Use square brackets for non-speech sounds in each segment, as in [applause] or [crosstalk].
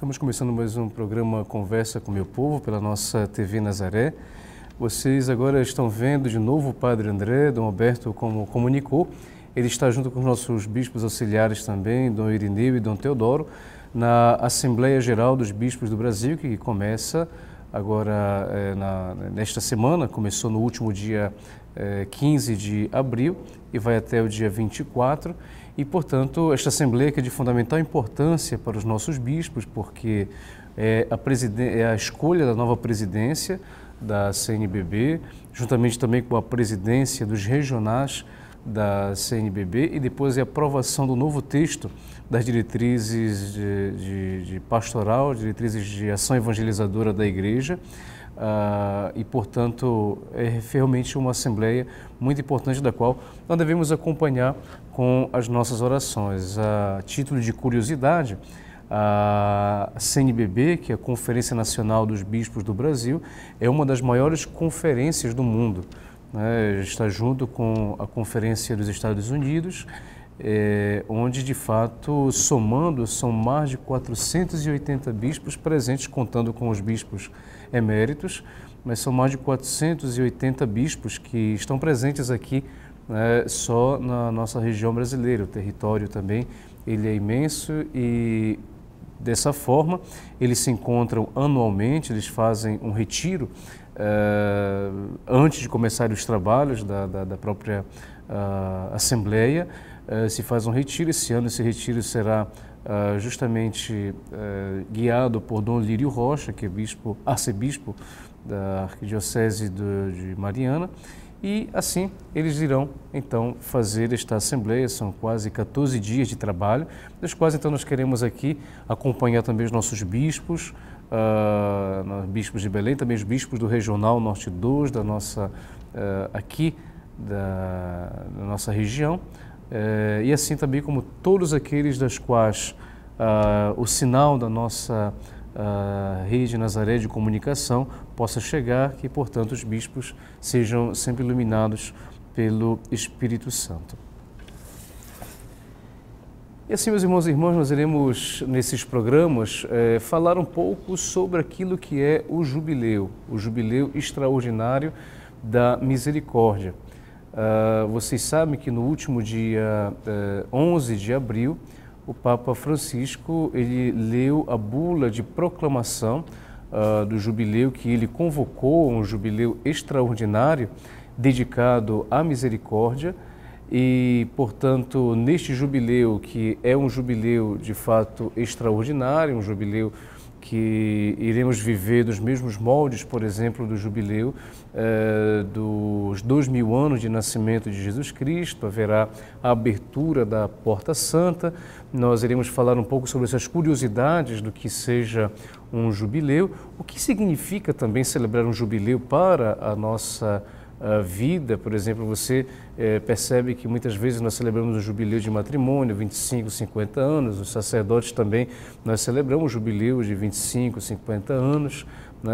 Estamos começando mais um programa Conversa com Meu Povo pela nossa TV Nazaré. Vocês agora estão vendo de novo o Padre André, Dom Alberto, como comunicou. Ele está junto com os nossos bispos auxiliares também, Dom Irineu e Dom Teodoro, na Assembleia Geral dos Bispos do Brasil, que começa agora é, na, nesta semana, começou no último dia é, eh, 15 de abril e vai até o dia 24. E, portanto, esta Assembleia que é de fundamental importância para os nossos bispos, porque é a, é a escolha da nova presidência da CNBB, juntamente também com a presidência dos regionais da CNBB e depois é a aprovação do novo texto das diretrizes de, de, de pastoral, diretrizes de ação evangelizadora da Igreja. Uh, e, portanto, é realmente uma assembleia muito importante da qual nós devemos acompanhar com as nossas orações. A título de curiosidade, a CNBB, que é a Conferência Nacional dos Bispos do Brasil, é uma das maiores conferências do mundo. Né? Está junto com a Conferência dos Estados Unidos, é, onde, de fato, somando, são mais de 480 bispos presentes, contando com os bispos eméritos, mas são mais de 480 bispos que estão presentes aqui né, só na nossa região brasileira. O território também ele é imenso e dessa forma eles se encontram anualmente, eles fazem um retiro uh, antes de começar os trabalhos da, da, da própria uh, Assembleia. Uh, se faz um retiro. Esse ano esse retiro será uh, justamente uh, guiado por Dom Lírio Rocha, que é bispo, arcebispo da Arquidiocese de, de Mariana. E assim eles irão então fazer esta assembleia, são quase 14 dias de trabalho, dos quais então nós queremos aqui acompanhar também os nossos bispos, uh, bispos de Belém, também os bispos do Regional Norte 2, da nossa, uh, aqui da, da, nossa região, uh, e assim também como todos aqueles das quais ah, o sinal da nossa a rede Nazaré de comunicação possa chegar, que, portanto, os bispos sejam sempre iluminados pelo Espírito Santo. E assim, meus irmãos e irmãs, nós iremos, nesses programas, eh, falar um pouco sobre aquilo que é o jubileu, o jubileu extraordinário da misericórdia. Uh, vocês sabem que no último dia uh, eh, 11 de abril, o Papa Francisco ele leu a bula de proclamação uh, do jubileu que ele convocou, um jubileu extraordinário dedicado à misericórdia. E, portanto, neste jubileu, que é um jubileu de fato extraordinário, um jubileu que iremos viver dos mesmos moldes, por exemplo, do jubileu eh, dos dois mil anos de nascimento de Jesus Cristo, haverá a abertura da Porta Santa. Nós iremos falar um pouco sobre essas curiosidades do que seja um jubileu, o que significa também celebrar um jubileu para a nossa a vida, por exemplo, você é, percebe que muitas vezes nós celebramos o jubileu de matrimônio, 25, 50 anos, os sacerdotes também, nós celebramos o jubileu de 25, 50 anos, né,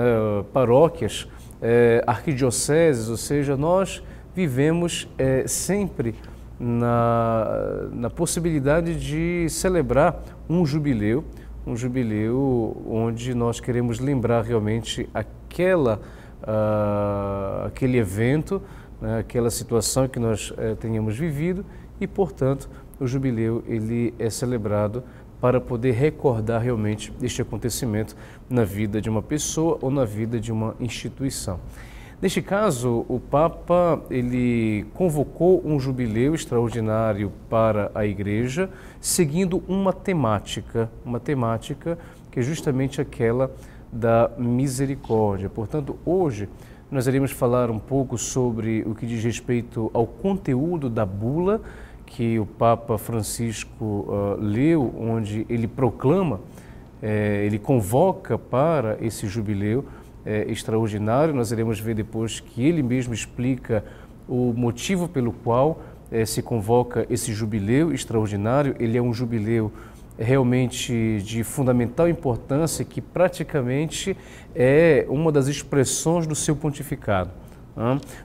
paróquias, é, arquidioceses, ou seja, nós vivemos é, sempre na, na possibilidade de celebrar um jubileu, um jubileu onde nós queremos lembrar realmente aquela uh, aquele evento, né, aquela situação que nós uh, tenhamos vivido e, portanto, o jubileu ele é celebrado para poder recordar realmente este acontecimento na vida de uma pessoa ou na vida de uma instituição. Neste caso, o Papa ele convocou um jubileu extraordinário para a Igreja, seguindo uma temática, uma temática que é justamente aquela da misericórdia. Portanto, hoje nós iremos falar um pouco sobre o que diz respeito ao conteúdo da bula que o Papa Francisco uh, leu, onde ele proclama, eh, ele convoca para esse jubileu eh, extraordinário. Nós iremos ver depois que ele mesmo explica o motivo pelo qual eh, se convoca esse jubileu extraordinário. Ele é um jubileu realmente de fundamental importância que praticamente é uma das expressões do seu pontificado.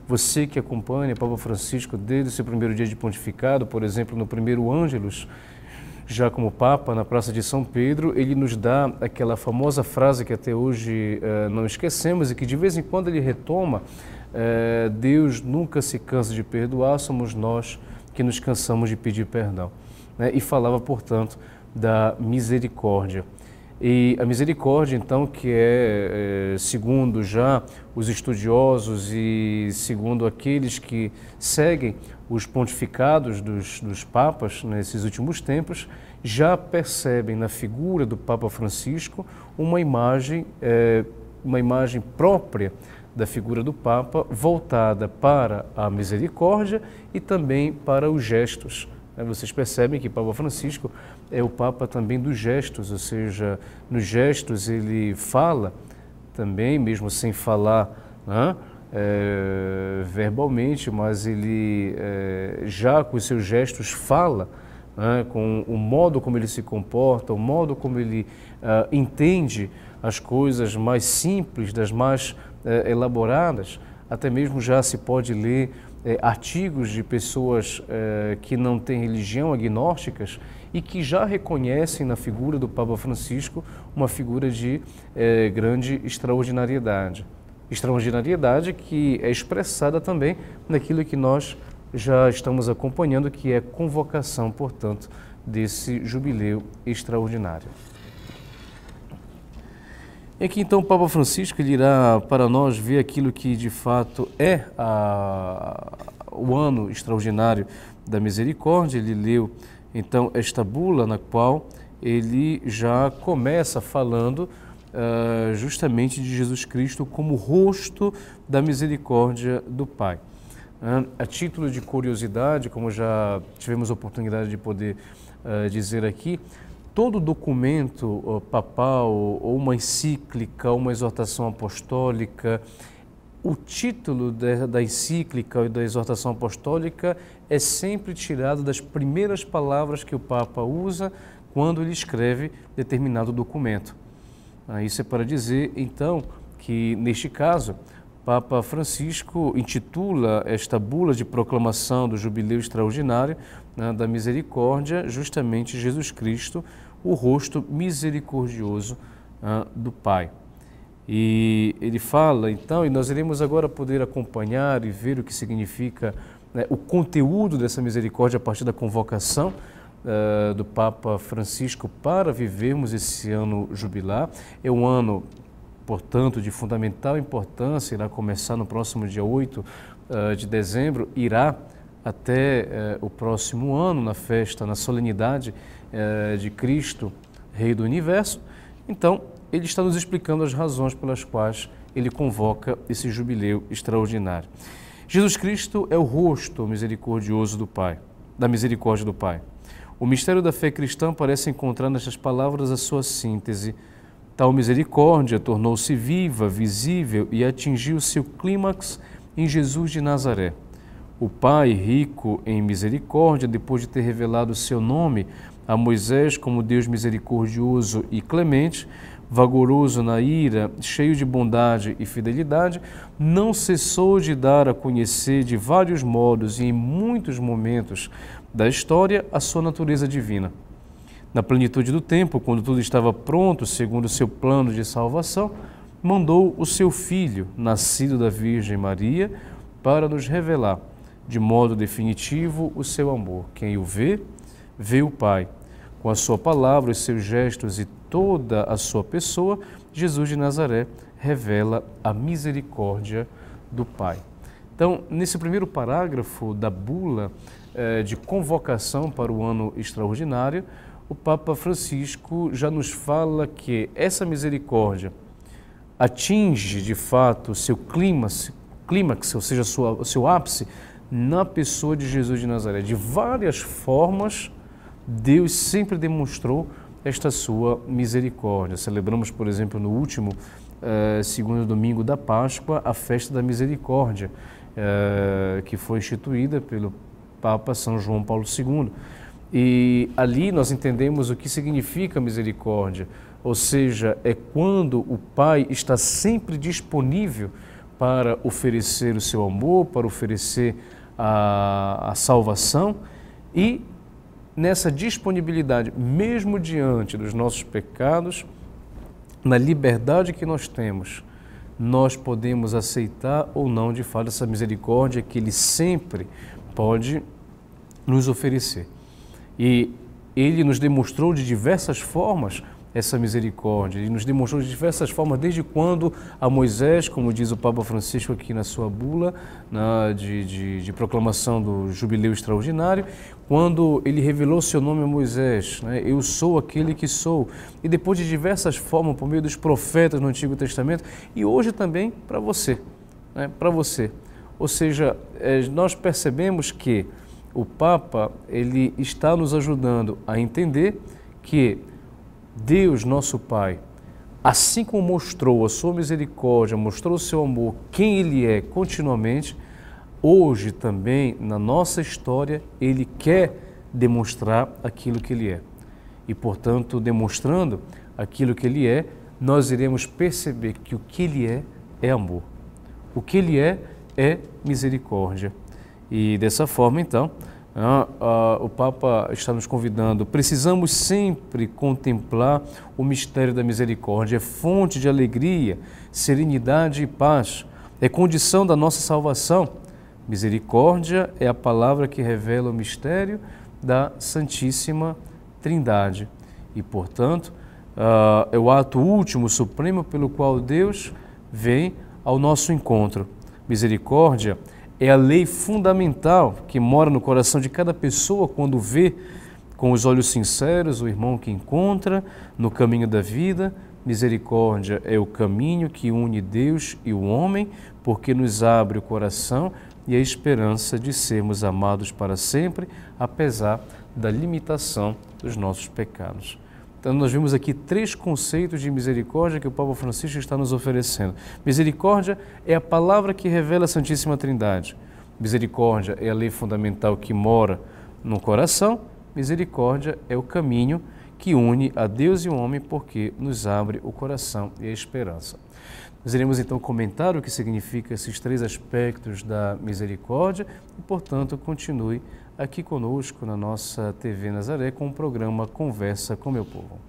Você que acompanha Papa Francisco desde o seu primeiro dia de pontificado, por exemplo, no primeiro Ângelus, já como Papa, na Praça de São Pedro, ele nos dá aquela famosa frase que até hoje eh, não esquecemos e que de vez em quando ele retoma: eh, Deus nunca se cansa de perdoar, somos nós que nos cansamos de pedir perdão. Né? E falava, portanto, da misericórdia. E a misericórdia, então, que é, eh, segundo já os estudiosos e segundo aqueles que seguem os pontificados dos, dos papas nesses últimos tempos, já percebem na figura do Papa Francisco uma imagem, é, uma imagem própria da figura do Papa voltada para a misericórdia e também para os gestos né? Vocês percebem que Papa Francisco é o Papa também dos gestos, ou seja, nos gestos ele fala também, mesmo sem falar né, é, verbalmente, mas ele é, já com os seus gestos fala né, com o modo como ele se comporta, o modo como ele ah, entende as coisas mais simples, das mais eh, elaboradas. Até mesmo já se pode ler é, artigos de pessoas é, que não têm religião, agnósticas, e que já reconhecem na figura do Papa Francisco uma figura de é, grande extraordinariedade. Extraordinariedade que é expressada também naquilo que nós já estamos acompanhando, que é a convocação, portanto, desse jubileu extraordinário. É e aqui então o Papa Francisco ele irá para nós ver aquilo que de fato é a, o ano extraordinário da misericórdia. Ele leu então esta bula na qual ele já começa falando uh, justamente de Jesus Cristo como rosto da misericórdia do Pai. Uh, a título de curiosidade, como já tivemos a oportunidade de poder uh, dizer aqui, todo documento papal ou uma encíclica, uma exortação apostólica, o título da encíclica e da exortação apostólica é sempre tirado das primeiras palavras que o Papa usa quando ele escreve determinado documento. Ah, isso é para dizer, então, que neste caso, Papa Francisco intitula esta bula de proclamação do jubileu extraordinário né, da misericórdia, justamente Jesus Cristo, o rosto misericordioso né, do Pai. E ele fala, então, e nós iremos agora poder acompanhar e ver o que significa né, o conteúdo dessa misericórdia a partir da convocação uh, do Papa Francisco para vivermos esse ano jubilar. É um ano portanto, de fundamental importância, irá começar no próximo dia 8 eh, de dezembro, irá até eh, o próximo ano, na festa, na solenidade eh, de Cristo, Rei do Universo. Então, ele está nos explicando as razões pelas quais ele convoca esse jubileu extraordinário. Jesus Cristo é o rosto misericordioso do Pai, da misericórdia do Pai. O mistério da fé cristã parece encontrar nestas palavras a sua síntese, Tal misericórdia tornou-se viva, visível e atingiu seu clímax em Jesus de Nazaré. O Pai, rico em misericórdia, depois de ter revelado seu nome a Moisés como Deus misericordioso e clemente, vagaroso na ira, cheio de bondade e fidelidade, não cessou de dar a conhecer de vários modos e em muitos momentos da história a sua natureza divina na plenitude do tempo, quando tudo estava pronto, segundo o seu plano de salvação, mandou o seu filho, nascido da Virgem Maria, para nos revelar de modo definitivo o seu amor. Quem o vê, vê o Pai. Com a sua palavra, os seus gestos e toda a sua pessoa, Jesus de Nazaré revela a misericórdia do Pai. Então, nesse primeiro parágrafo da bula eh, de convocação para o ano extraordinário, o Papa Francisco já nos fala que essa misericórdia atinge de fato seu clímax, clímax ou seja, sua, seu ápice, na pessoa de Jesus de Nazaré. De várias formas, Deus sempre demonstrou esta sua misericórdia. Celebramos, por exemplo, no último eh, segundo domingo da Páscoa, a festa da misericórdia, eh, que foi instituída pelo Papa São João Paulo II. E ali nós entendemos o que significa misericórdia, ou seja, é quando o Pai está sempre disponível para oferecer o seu amor, para oferecer a, a salvação e nessa disponibilidade, mesmo diante dos nossos pecados, na liberdade que nós temos, nós podemos aceitar ou não de fato essa misericórdia que Ele sempre pode nos oferecer. E ele nos demonstrou de diversas formas essa misericórdia. Ele nos demonstrou de diversas formas, desde quando a Moisés, como diz o Papa Francisco aqui na sua bula na, né, de, de, de, proclamação do Jubileu Extraordinário, quando ele revelou seu nome a Moisés, né? eu sou aquele que sou. E depois de diversas formas, por meio dos profetas no Antigo Testamento, e hoje também para você. Né? Para você. Ou seja, eh, nós percebemos que o Papa ele está nos ajudando a entender que Deus, nosso Pai, assim como mostrou a sua misericórdia, mostrou o seu amor, quem ele é continuamente, hoje também na nossa história ele quer demonstrar aquilo que ele é. E portanto, demonstrando aquilo que ele é, nós iremos perceber que o que ele é é amor. O que ele é é misericórdia. E dessa forma, então, né, o Papa está nos convidando. Precisamos sempre contemplar o mistério da misericórdia. É fonte de alegria, serenidade e paz. É condição da nossa salvação. Misericórdia é a palavra que revela o mistério da Santíssima Trindade. E, portanto, ah, é o ato último, supremo, pelo qual Deus vem ao nosso encontro. Misericórdia é é a lei fundamental que mora no coração de cada pessoa quando vê com os olhos sinceros o irmão que encontra no caminho da vida. Misericórdia é o caminho que une Deus e o homem, porque nos abre o coração e a esperança de sermos amados para sempre, apesar da limitação dos nossos pecados. Então, nós vimos aqui três conceitos de misericórdia que o Papa Francisco está nos oferecendo. Misericórdia é a palavra que revela a Santíssima Trindade. Misericórdia é a lei fundamental que mora no coração. Misericórdia é o caminho que une a Deus e o homem porque nos abre o coração e a esperança. Nós iremos então comentar o que significa esses três aspectos da misericórdia e, portanto, continue aqui conosco na nossa TV Nazaré com o programa Conversa com Meu Povo.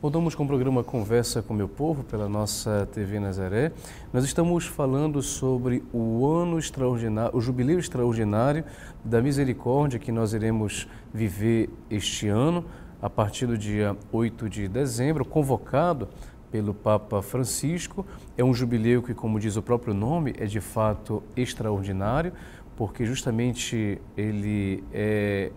Voltamos com o programa Conversa com Meu Povo pela nossa TV Nazaré. Nós estamos falando sobre o ano extraordinário, o jubileu extraordinário da misericórdia que nós iremos viver este ano, a partir do dia 8 de dezembro, convocado pelo Papa Francisco. É um jubileu que, como diz o próprio nome, é de fato extraordinário porque justamente ele é,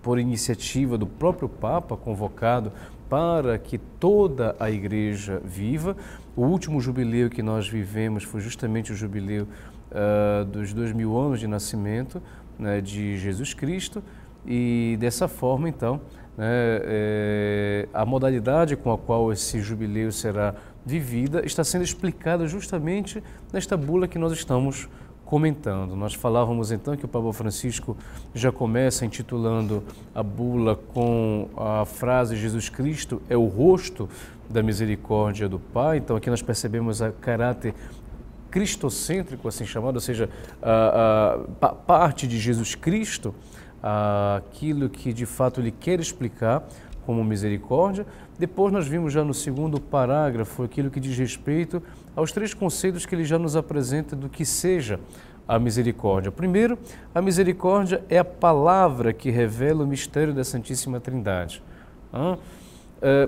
por iniciativa do próprio Papa, convocado para que toda a igreja viva. O último jubileu que nós vivemos foi justamente o jubileu uh, dos dois mil anos de nascimento né, de Jesus Cristo e dessa forma, então, né, é, a modalidade com a qual esse jubileu será vivida está sendo explicada justamente nesta bula que nós estamos comentando. Nós falávamos então que o Papa Francisco já começa intitulando a bula com a frase Jesus Cristo é o rosto da misericórdia do Pai. Então aqui nós percebemos a caráter cristocêntrico, assim chamado, ou seja, a, a, a parte de Jesus Cristo, aquilo que de fato ele quer explicar como misericórdia. Depois nós vimos já no segundo parágrafo aquilo que diz respeito aos três conceitos que ele já nos apresenta do que seja a misericórdia. Primeiro, a misericórdia é a palavra que revela o mistério da Santíssima Trindade. É,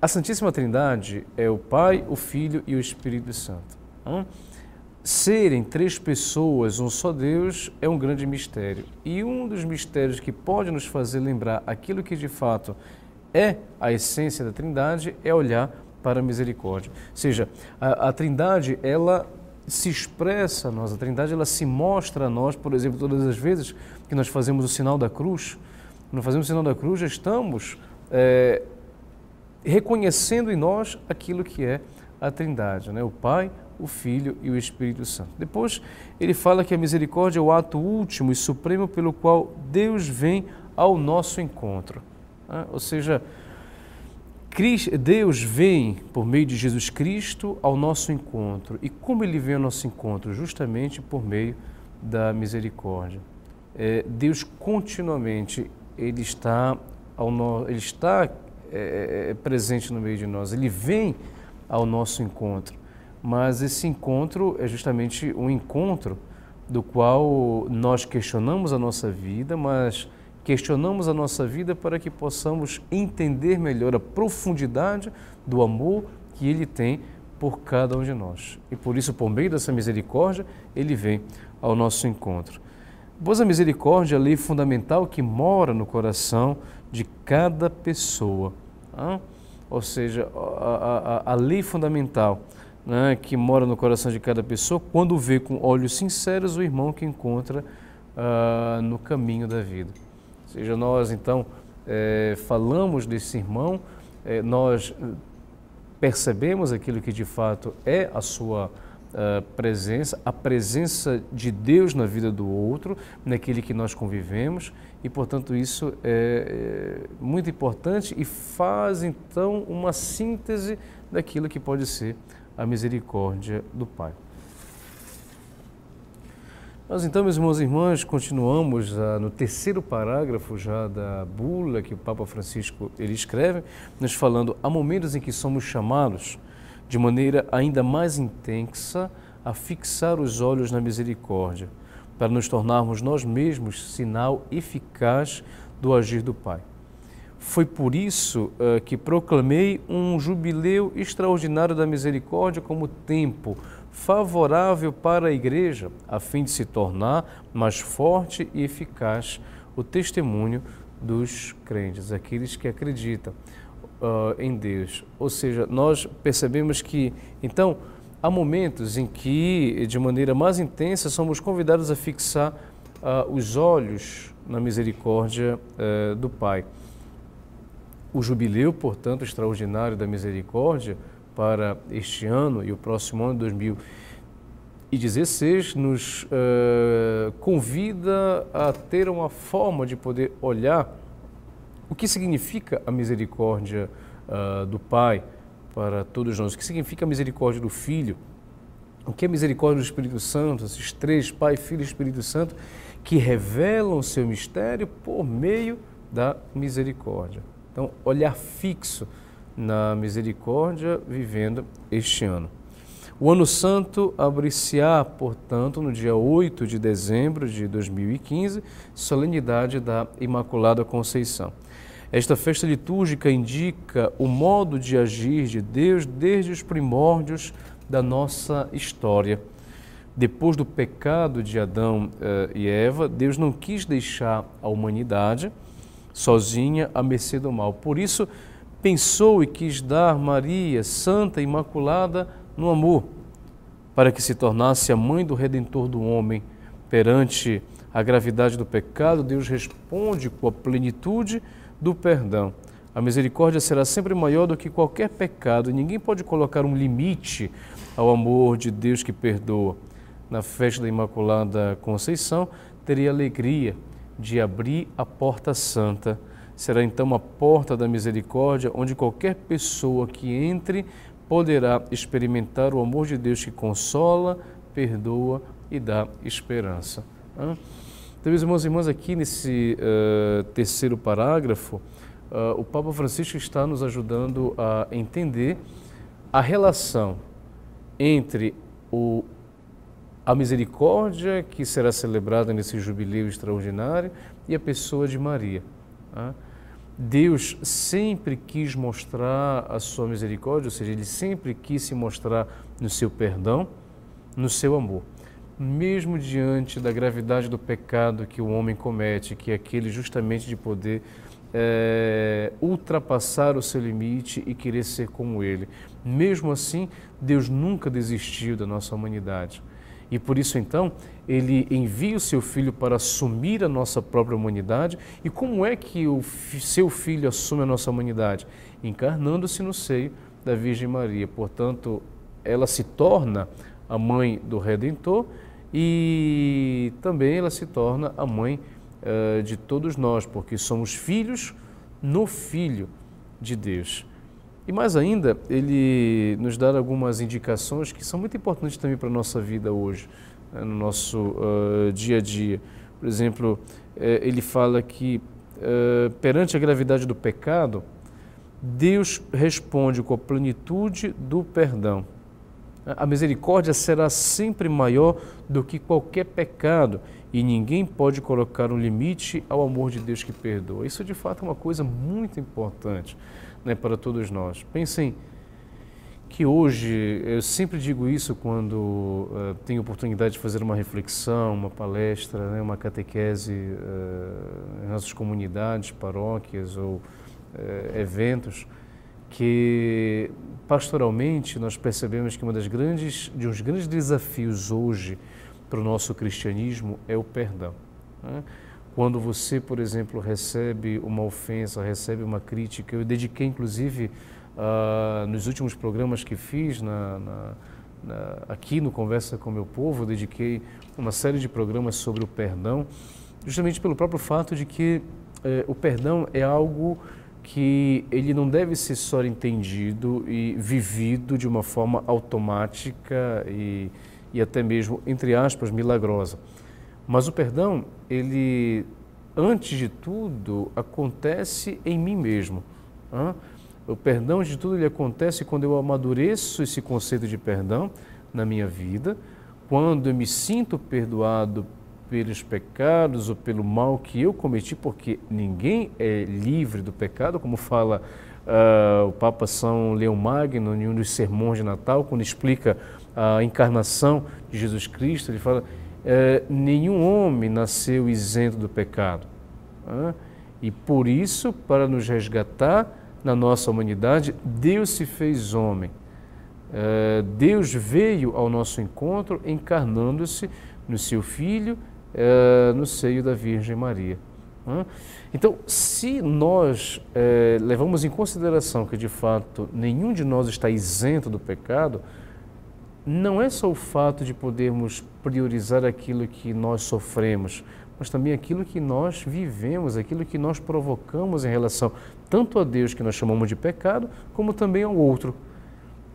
a Santíssima Trindade é o Pai, o Filho e o Espírito Santo. Serem três pessoas, um só Deus, é um grande mistério. E um dos mistérios que pode nos fazer lembrar aquilo que de fato é a essência da Trindade é olhar para a misericórdia. Ou seja, a, a Trindade, ela se expressa a nós, a Trindade ela se mostra a nós, por exemplo, todas as vezes que nós fazemos o sinal da cruz, quando fazemos o sinal da cruz, já estamos é, reconhecendo em nós aquilo que é a Trindade, né? o Pai, o Filho e o Espírito Santo. Depois ele fala que a misericórdia é o ato último e supremo pelo qual Deus vem ao nosso encontro, né? ou seja, Deus vem por meio de Jesus Cristo ao nosso encontro. E como ele vem ao nosso encontro? Justamente por meio da misericórdia. É, Deus continuamente ele está, no, ele está é, é, é, presente no meio de nós, ele vem ao nosso encontro. Mas esse encontro é justamente um encontro do qual nós questionamos a nossa vida, mas Questionamos a nossa vida para que possamos entender melhor a profundidade do amor que Ele tem por cada um de nós. E por isso, por meio dessa misericórdia, Ele vem ao nosso encontro. Pois a misericórdia é a lei fundamental que mora no coração de cada pessoa. Tá? Ou seja, a, a, a lei fundamental né, que mora no coração de cada pessoa quando vê com olhos sinceros o irmão que encontra uh, no caminho da vida seja, nós então é, falamos desse irmão, é, nós é, percebemos aquilo que de fato é a sua a é, presença, a presença de Deus na vida do outro, naquele que nós convivemos, e portanto isso é, é muito importante e faz então uma síntese daquilo que pode ser a misericórdia do Pai. Nós então, meus irmãos e irmãs, continuamos ah, no terceiro parágrafo já da bula que o Papa Francisco ele escreve, nos falando há momentos em que somos chamados de maneira ainda mais intensa a fixar os olhos na misericórdia, para nos tornarmos nós mesmos sinal eficaz do agir do Pai. Foi por isso ah, que proclamei um jubileu extraordinário da misericórdia como tempo favorável para a igreja, a fim de se tornar mais forte e eficaz o testemunho dos crentes, aqueles que acreditam uh, em Deus. Ou seja, nós percebemos que, então, há momentos em que, de maneira mais intensa, somos convidados a fixar uh, os olhos na misericórdia uh, do Pai. O jubileu, portanto, extraordinário da misericórdia, para este ano e o próximo ano, 2016, nos uh, convida a ter uma forma de poder olhar o que significa a misericórdia uh, do Pai para todos nós, o que significa a misericórdia do Filho, o que é a misericórdia do Espírito Santo, esses três, Pai, Filho e Espírito Santo, que revelam o seu mistério por meio da misericórdia. Então, olhar fixo na misericórdia, vivendo este ano. O Ano Santo abre-se-á, portanto, no dia 8 de dezembro de 2015, solenidade da Imaculada Conceição. Esta festa litúrgica indica o modo de agir de Deus desde os primórdios da nossa história. Depois do pecado de Adão eh, e Eva, Deus não quis deixar a humanidade sozinha à mercê do mal. Por isso, pensou e quis dar Maria, Santa Imaculada, no amor, para que se tornasse a mãe do Redentor do homem. Perante a gravidade do pecado, Deus responde com a plenitude do perdão. A misericórdia será sempre maior do que qualquer pecado, e ninguém pode colocar um limite ao amor de Deus que perdoa. Na festa da Imaculada Conceição, teria alegria de abrir a porta santa Será então a porta da misericórdia, onde qualquer pessoa que entre poderá experimentar o amor de Deus que consola, perdoa e dá esperança. Então, meus irmãos e irmãs, aqui nesse uh, terceiro parágrafo, uh, o Papa Francisco está nos ajudando a entender a relação entre o, a misericórdia que será celebrada nesse jubileu extraordinário e a pessoa de Maria. Deus sempre quis mostrar a sua misericórdia, ou seja, ele sempre quis se mostrar no seu perdão, no seu amor. Mesmo diante da gravidade do pecado que o homem comete, que é aquele justamente de poder é, ultrapassar o seu limite e querer ser como ele. Mesmo assim, Deus nunca desistiu da nossa humanidade. E por isso então ele envia o seu filho para assumir a nossa própria humanidade. E como é que o seu filho assume a nossa humanidade? Encarnando-se no seio da Virgem Maria. Portanto, ela se torna a mãe do Redentor e também ela se torna a mãe uh, de todos nós, porque somos filhos no Filho de Deus. E mais ainda, ele nos dá algumas indicações que são muito importantes também para a nossa vida hoje, né, no nosso uh, dia a dia. Por exemplo, é, ele fala que uh, perante a gravidade do pecado, Deus responde com a plenitude do perdão. A misericórdia será sempre maior do que qualquer pecado e ninguém pode colocar um limite ao amor de Deus que perdoa. Isso de fato é uma coisa muito importante né, para todos nós. Pensem que hoje, eu sempre digo isso quando uh, tenho oportunidade de fazer uma reflexão, uma palestra, né, uma catequese uh, em nossas comunidades, paróquias ou uh, eventos, que pastoralmente nós percebemos que uma das grandes, de uns grandes desafios hoje para o nosso cristianismo é o perdão. Né? Quando você, por exemplo, recebe uma ofensa, recebe uma crítica, eu dediquei inclusive uh, nos últimos programas que fiz na, na, na, aqui no Conversa com Meu Povo, dediquei uma série de programas sobre o perdão, justamente pelo próprio fato de que eh, o perdão é algo que ele não deve ser só entendido e vivido de uma forma automática e, e até mesmo, entre aspas, milagrosa. Mas o perdão, ele, antes de tudo, acontece em mim mesmo. Hein? O perdão, antes de tudo, ele acontece quando eu amadureço esse conceito de perdão na minha vida, quando eu me sinto perdoado pelos pecados ou pelo mal que eu cometi, porque ninguém é livre do pecado, como fala uh, o Papa São Leão Magno em um dos sermões de Natal, quando explica a encarnação de Jesus Cristo, ele fala é, nenhum homem nasceu isento do pecado. Né? E por isso, para nos resgatar na nossa humanidade, Deus se fez homem. É, Deus veio ao nosso encontro encarnando-se no seu Filho, é, no seio da Virgem Maria. Né? Então, se nós é, levamos em consideração que de fato nenhum de nós está isento do pecado, não é só o fato de podermos priorizar aquilo que nós sofremos, mas também aquilo que nós vivemos, aquilo que nós provocamos em relação tanto a Deus, que nós chamamos de pecado, como também ao outro.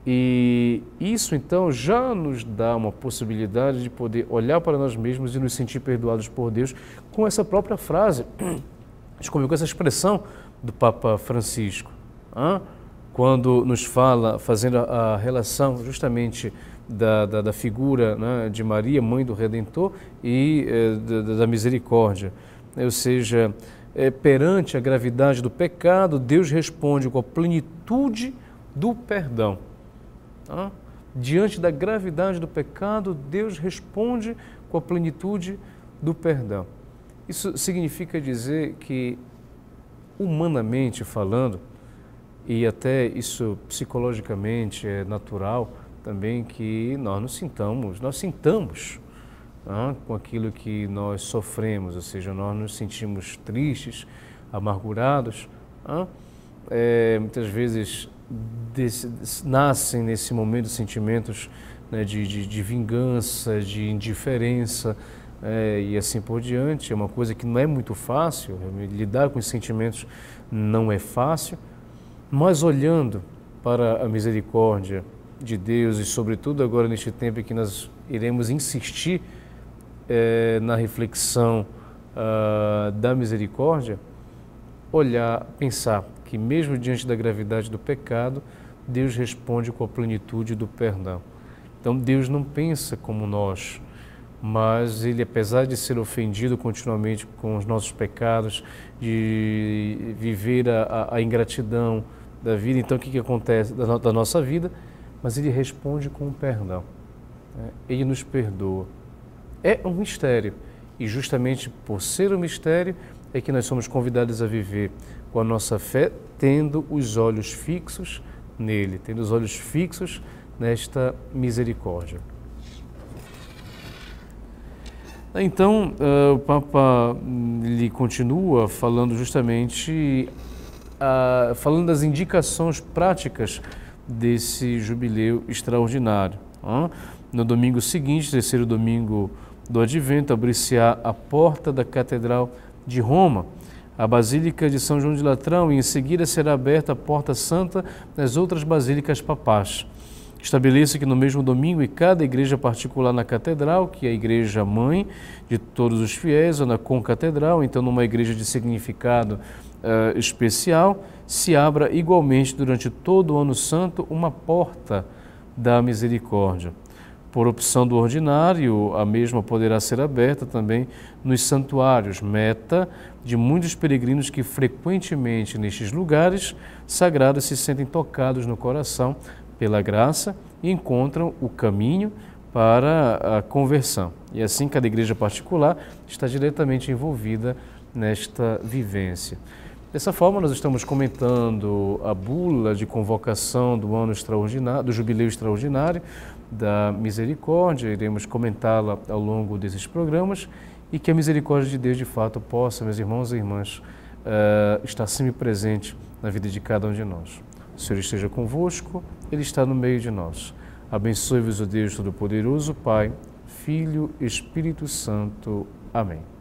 E isso então já nos dá uma possibilidade de poder olhar para nós mesmos e nos sentir perdoados por Deus com essa própria frase, [clears throat] desculpe, com essa expressão do Papa Francisco, quando nos fala, fazendo a relação justamente da, da, da figura né, de Maria, mãe do Redentor, e eh, da, da, misericórdia. Ou seja, eh, perante a gravidade do pecado, Deus responde com a plenitude do perdão. Tá? Diante da gravidade do pecado, Deus responde com a plenitude do perdão. Isso significa dizer que, humanamente falando, e até isso psicologicamente é natural, também que nós nos sintamos, nós sintamos ah, com aquilo que nós sofremos, ou seja, nós nos sentimos tristes, amargurados. Ah, é, muitas vezes desse, nascem nesse momento sentimentos né, de, de, de, vingança, de indiferença é, e assim por diante. É uma coisa que não é muito fácil, lidar com os sentimentos não é fácil, mas olhando para a misericórdia de Deus e, sobretudo, agora neste tempo em que nós iremos insistir é, na reflexão uh, da misericórdia, olhar, pensar que, mesmo diante da gravidade do pecado, Deus responde com a plenitude do perdão. Então, Deus não pensa como nós, mas ele, apesar de ser ofendido continuamente com os nossos pecados, de viver a, a ingratidão da vida, então o que, que acontece da, da nossa vida? mas ele responde com o perdão. Né? Ele nos perdoa. É um mistério. E justamente por ser um mistério é que nós somos convidados a viver com a nossa fé, tendo os olhos fixos nele, tendo os olhos fixos nesta misericórdia. Então, eh, o Papa hum, lhe continua falando justamente, ah, falando das indicações práticas desse jubileu extraordinário. No domingo seguinte, terceiro domingo do Advento, abrir-se-á a porta da Catedral de Roma, a Basílica de São João de Latrão, e em seguida será aberta a Porta Santa nas outras basílicas papais. Estabeleça que no mesmo domingo, e cada igreja particular na catedral, que é a igreja mãe de todos os fiéis, ou na concatedral, então numa igreja de significado uh, especial, se abra igualmente durante todo o ano santo uma porta da misericórdia. Por opção do ordinário, a mesma poderá ser aberta também nos santuários, meta de muitos peregrinos que frequentemente nestes lugares sagrados se sentem tocados no coração pela graça e encontram o caminho para a conversão. E assim cada igreja particular está diretamente envolvida nesta vivência. Dessa forma, nós estamos comentando a bula de convocação do ano extraordinário, do jubileu extraordinário da misericórdia. Iremos comentá-la ao longo desses programas e que a misericórdia de Deus, de fato, possa, meus irmãos e irmãs, uh, estar sempre presente na vida de cada um de nós. O Senhor esteja convosco, Ele está no meio de nós. Abençoe-vos o Deus Todo-Poderoso, Pai, Filho, Espírito Santo. Amém.